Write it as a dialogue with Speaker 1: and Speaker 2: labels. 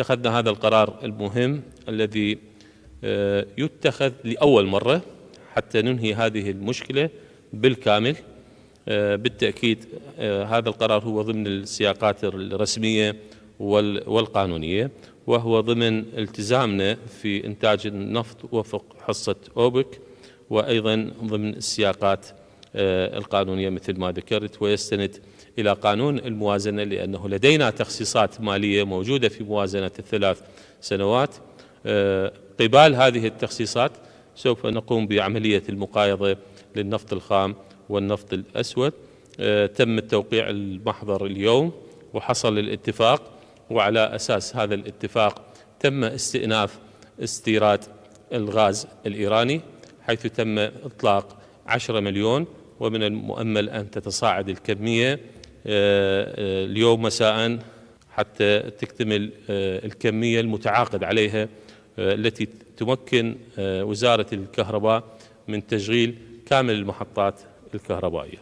Speaker 1: اتخذنا هذا القرار المهم الذي آه، يتخذ لأول مرة حتى ننهي هذه المشكلة بالكامل آه، بالتأكيد آه، هذا القرار هو ضمن السياقات الرسمية والقانونية وهو ضمن التزامنا في إنتاج النفط وفق حصة أوبك وأيضا ضمن السياقات آه، القانونية مثل ما ذكرت ويستند إلى قانون الموازنة لأنه لدينا تخصيصات مالية موجودة في موازنة الثلاث سنوات آه، قبال هذه التخصيصات سوف نقوم بعملية المقايضة للنفط الخام والنفط الأسود آه، تم التوقيع المحضر اليوم وحصل الاتفاق وعلى أساس هذا الاتفاق تم استئناف استيراد الغاز الإيراني حيث تم إطلاق 10 مليون ومن المؤمل أن تتصاعد الكمية آه، آه، اليوم مساء حتى تكتمل آه، الكمية المتعاقد عليها التي تمكن وزارة الكهرباء من تشغيل كامل المحطات الكهربائية